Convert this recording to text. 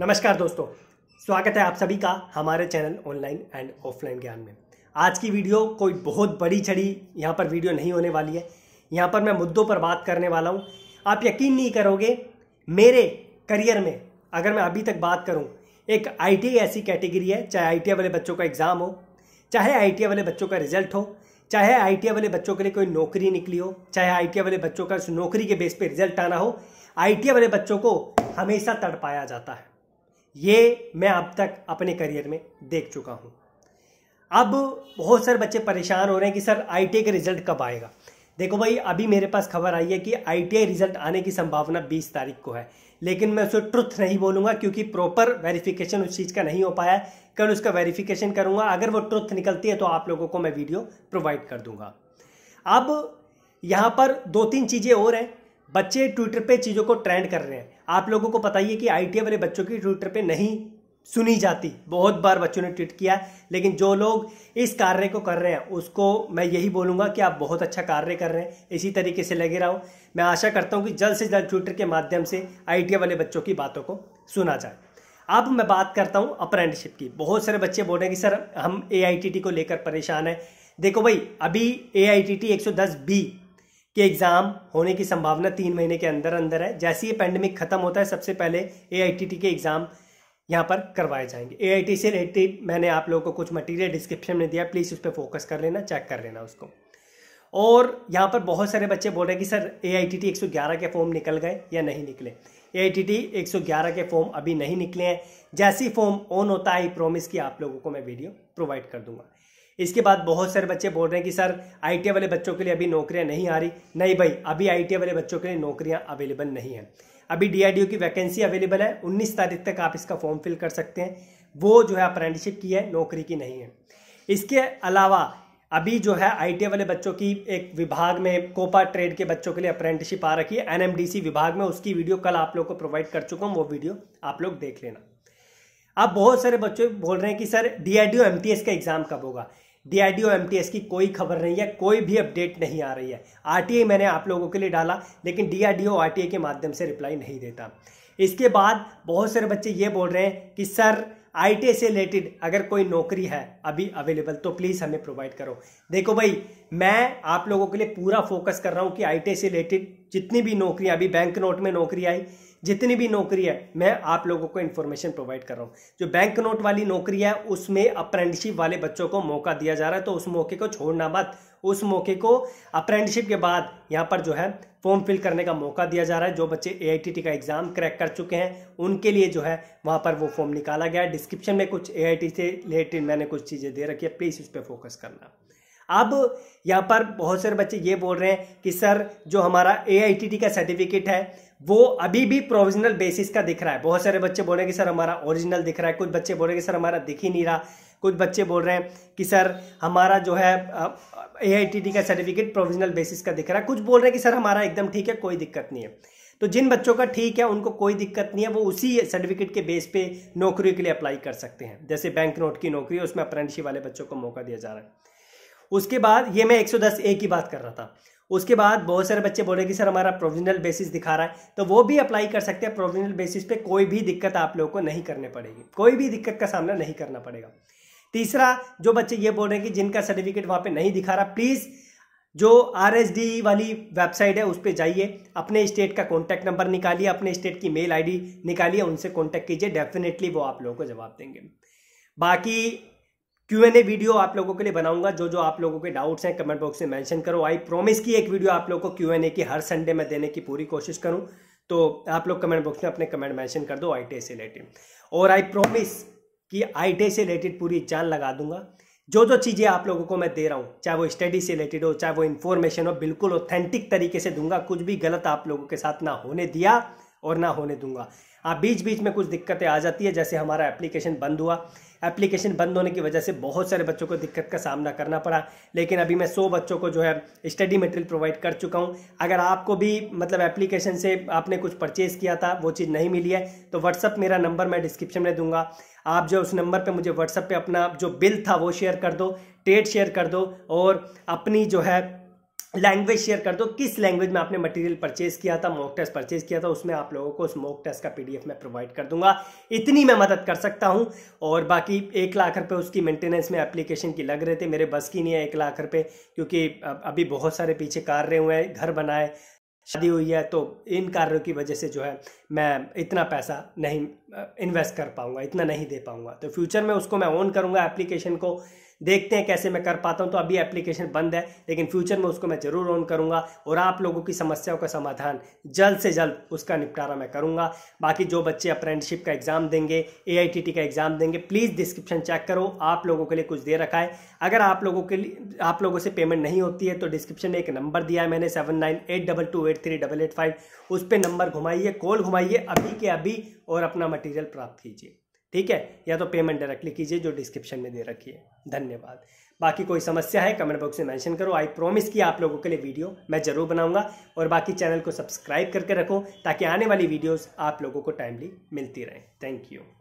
नमस्कार दोस्तों स्वागत है आप सभी का हमारे चैनल ऑनलाइन एंड ऑफलाइन ज्ञान में आज की वीडियो कोई बहुत बड़ी छड़ी यहाँ पर वीडियो नहीं होने वाली है यहाँ पर मैं मुद्दों पर बात करने वाला हूँ आप यकीन नहीं करोगे मेरे करियर में अगर मैं अभी तक बात करूँ एक आई e ऐसी कैटेगरी है चाहे आई e वाले बच्चों का एग्ज़ाम हो चाहे आई e वाले बच्चों का रिजल्ट हो चाहे आई वाले बच्चों के लिए कोई नौकरी निकली हो चाहे आई वाले बच्चों का नौकरी के बेस पर रिजल्ट आना हो आई वाले बच्चों को हमेशा तड़पाया जाता है ये मैं अब तक अपने करियर में देख चुका हूँ अब बहुत सारे बच्चे परेशान हो रहे हैं कि सर आई का रिजल्ट कब आएगा देखो भाई अभी मेरे पास खबर आई है कि आई रिजल्ट आने की संभावना 20 तारीख को है लेकिन मैं उसे ट्रुथ नहीं बोलूंगा क्योंकि प्रॉपर वेरिफिकेशन उस चीज़ का नहीं हो पाया है कल उसका वेरिफिकेशन करूंगा अगर वो ट्रुथ निकलती है तो आप लोगों को मैं वीडियो प्रोवाइड कर दूंगा अब यहाँ पर दो तीन चीज़ें और हैं बच्चे ट्विटर पे चीज़ों को ट्रेंड कर रहे हैं आप लोगों को पता ही है कि आई वाले बच्चों की ट्विटर पे नहीं सुनी जाती बहुत बार बच्चों ने ट्वीट किया लेकिन जो लोग इस कार्य को कर रहे हैं उसको मैं यही बोलूँगा कि आप बहुत अच्छा कार्य कर रहे हैं इसी तरीके से लगे रहो मैं आशा करता हूँ कि जल्द से जल्द ट्विटर के माध्यम से आई वाले बच्चों की बातों को सुना जाए अब मैं बात करता हूँ अप्रेंटिसिप की बहुत सारे बच्चे बोल रहे हैं कि सर हम ए को लेकर परेशान हैं देखो भाई अभी ए आई टी टी एक सौ दस बी कि एग्ज़ाम होने की संभावना तीन महीने के अंदर अंदर है जैसे ही पेंडेमिक ख़त्म होता है सबसे पहले ए के एग्ज़ाम यहाँ पर करवाए जाएंगे ए से रिलेटेड मैंने आप लोगों को कुछ मटेरियल डिस्क्रिप्शन में दिया प्लीज़ उस पर फोकस कर लेना चेक कर लेना उसको और यहाँ पर बहुत सारे बच्चे बोल रहे हैं कि sir A I T T एक सौ ग्यारह के फॉर्म निकल गए या नहीं निकले ए आई टी टी एक सौ ग्यारह के फॉर्म अभी नहीं निकले हैं जैसी फॉर्म ऑन होता है आई प्रोमिस कि आप लोगों को मैं वीडियो प्रोवाइड कर दूंगा इसके बाद बहुत सारे बच्चे बोल रहे हैं कि सर आई वाले बच्चों के लिए अभी नौकरियां नहीं आ रही नहीं भाई अभी आई वाले बच्चों के लिए नौकरियां अवेलेबल नहीं है अभी डी की वैकेंसी अवेलेबल है उन्नीस तारीख तक आप इसका फॉर्म फिल कर सकते हैं वो जो है अप्रेंटिसशिप की है नौकरी की नहीं है इसके अलावा अभी जो है आई वाले बच्चों की एक विभाग में कोपा ट्रेड के बच्चों के लिए अप्रेंटिसशिप आ रखी है एनएमडीसी विभाग में उसकी वीडियो कल आप लोग को प्रोवाइड कर चुका हूँ वो वीडियो आप लोग देख लेना अब बहुत सारे बच्चे बोल रहे हैं कि सर डी आई डी का एग्ज़ाम कब होगा डीआरडीओ एमटीएस की कोई खबर नहीं है कोई भी अपडेट नहीं आ रही है आरटीए मैंने आप लोगों के लिए डाला लेकिन डीआरडीओ आरटीए के माध्यम से रिप्लाई नहीं देता इसके बाद बहुत सारे बच्चे ये बोल रहे हैं कि सर आई से रिलेटेड अगर कोई नौकरी है अभी अवेलेबल तो प्लीज़ हमें प्रोवाइड करो देखो भाई मैं आप लोगों के लिए पूरा फोकस कर रहा हूँ कि आई से रिलेटेड जितनी भी नौकरियाँ अभी बैंक नोट में नौकरी आई जितनी भी नौकरी है मैं आप लोगों को इन्फॉर्मेशन प्रोवाइड कर रहा हूँ जो बैंक नोट वाली नौकरी है उसमें अप्रेंटिसशिप वाले बच्चों को मौका दिया जा रहा है तो उस मौके को छोड़ना मत उस मौके को अप्रेंटिसशिप के बाद यहाँ पर जो है फॉर्म फिल करने का मौका दिया जा रहा है जो बच्चे ए का एग्ज़ाम क्रैक कर चुके हैं उनके लिए जो है वहाँ पर वो फॉर्म निकाला गया है डिस्क्रिप्शन में कुछ ए से रिलेटेड मैंने कुछ चीज़ें दे रखी है प्लीज़ उस पर फोकस करना अब यहाँ पर बहुत सारे बच्चे ये बोल रहे हैं कि सर जो हमारा ए का सर्टिफिकेट है वो अभी भी प्रोविजनल बेसिस का दिख रहा है बहुत सारे बच्चे बोल रहे हैं कि सर हमारा ओरिजिनल दिख रहा है कुछ बच्चे बोल रहे हैं कि सर हमारा दिख ही नहीं रहा कुछ बच्चे बोल रहे हैं कि सर हमारा जो है ए का सर्टिफिकेट प्रोविजनल बेसिस का दिख रहा है कुछ बोल रहे हैं कि सर हमारा एकदम ठीक है कोई दिक्कत नहीं है तो जिन बच्चों का ठीक है उनको कोई दिक्कत नहीं है वो उसी सर्टिफिकेट के बेस पे नौकरी के लिए अप्लाई कर सकते हैं जैसे बैंक नोट की नौकरी है उसमें अप्रेंटिसशिप वाले बच्चों को मौका दिया जा रहा है उसके बाद ये मैं 110 ए की बात कर रहा था उसके बाद बहुत सारे बच्चे बोल रहे कि सर हमारा प्रोविजनल बेसिस दिखा रहा है तो वो भी अप्लाई कर सकते हैं प्रोविजनल बेसिस पे कोई भी दिक्कत आप लोगों को नहीं करने पड़ेगी कोई भी दिक्कत का सामना नहीं करना पड़ेगा तीसरा जो बच्चे ये बोल रहे हैं कि जिनका सर्टिफिकेट वहाँ पर नहीं दिखा रहा प्लीज़ जो आर वाली वेबसाइट है उस पर जाइए अपने स्टेट का कॉन्टैक्ट नंबर निकालिए अपने स्टेट की मेल आई निकालिए उनसे कॉन्टैक्ट कीजिए डेफिनेटली वो आप लोगों को जवाब देंगे बाकी क्यू एन ए वीडियो आप लोगों के लिए बनाऊंगा जो जो आप लोगों के डाउट्स हैं कमेंट बॉक्स में मेंशन करो आई प्रॉमिस की एक वीडियो आप लोगों को क्यू एन ए की हर संडे में देने की पूरी कोशिश करूं तो आप लोग कमेंट बॉक्स में अपने कमेंट मेंशन कर दो आई से रिलेटेड और आई प्रॉमिस कि आई से रिलेटेड पूरी जान लगा दूंगा जो जो चीज़ें आप लोगों को मैं दे रहा हूँ चाहे वो स्टडी से रिलेटेड हो चाहे वो इन्फॉर्मेशन हो बिल्कुल ऑथेंटिक तरीके से दूंगा कुछ भी गलत आप लोगों के साथ ना होने दिया और ना होने दूंगा आप हाँ, बीच बीच में कुछ दिक्कतें आ जाती है जैसे हमारा एप्लीकेशन बंद हुआ एप्लीकेशन बंद होने की वजह से बहुत सारे बच्चों को दिक्कत का सामना करना पड़ा लेकिन अभी मैं सौ बच्चों को जो है स्टडी मटेरियल प्रोवाइड कर चुका हूँ अगर आपको भी मतलब एप्लीकेशन से आपने कुछ परचेज़ किया था वो चीज़ नहीं मिली है तो व्हाट्सअप मेरा नंबर मैं डिस्क्रिप्शन में दूंगा आप जो उस नंबर पर मुझे व्हाट्सअप पर अपना जो बिल था वो शेयर कर दो टेट शेयर कर दो और अपनी जो है लैंग्वेज शेयर कर दो किस लैंग्वेज में आपने मटेरियल परचेज किया था मॉक टेस्ट परचेज किया था उसमें आप लोगों को उस मॉक टेस्ट का पीडीएफ मैं प्रोवाइड कर दूंगा इतनी मैं मदद कर सकता हूं और बाकी एक लाख रुपए उसकी मेंटेनेंस में एप्लीकेशन की लग रहे थे मेरे बस की नहीं है एक लाख रुपए क्योंकि अभी बहुत सारे पीछे कार्य हुए हैं घर बनाए शादी हुई है तो इन कार्यों की वजह से जो है मैं इतना पैसा नहीं इन्वेस्ट कर पाऊंगा इतना नहीं दे पाऊंगा तो फ्यूचर में उसको मैं ऑन करूंगा एप्लीकेशन को देखते हैं कैसे मैं कर पाता हूँ तो अभी एप्लीकेशन बंद है लेकिन फ्यूचर में उसको मैं ज़रूर ऑन करूँगा और आप लोगों की समस्याओं का समाधान जल्द से जल्द उसका निपटारा मैं करूँगा बाकी जो बच्चे अप्रेंटिसशिप का एग्ज़ाम देंगे ए का एग्ज़ाम देंगे प्लीज़ डिस्क्रिप्शन चेक करो आप लोगों के लिए कुछ दे रखा है अगर आप लोगों के लिए आप लोगों से पेमेंट नहीं होती है तो डिस्क्रिप्शन में एक नंबर दिया है मैंने seven nine eight double two eight three double eight five उस पर नंबर घुमाइए कॉल घुमाइए अभी के अभी और अपना मटेरियल प्राप्त कीजिए ठीक है या तो पेमेंट डायरेक्टली कीजिए जो डिस्क्रिप्शन में दे रखी है धन्यवाद बाकी कोई समस्या है कमेंट बॉक्स में मेंशन करो आई प्रॉमिस कि आप लोगों के लिए वीडियो मैं ज़रूर बनाऊंगा और बाकी चैनल को सब्सक्राइब करके रखो ताकि आने वाली वीडियोस आप लोगों को टाइमली मिलती रहे थैंक यू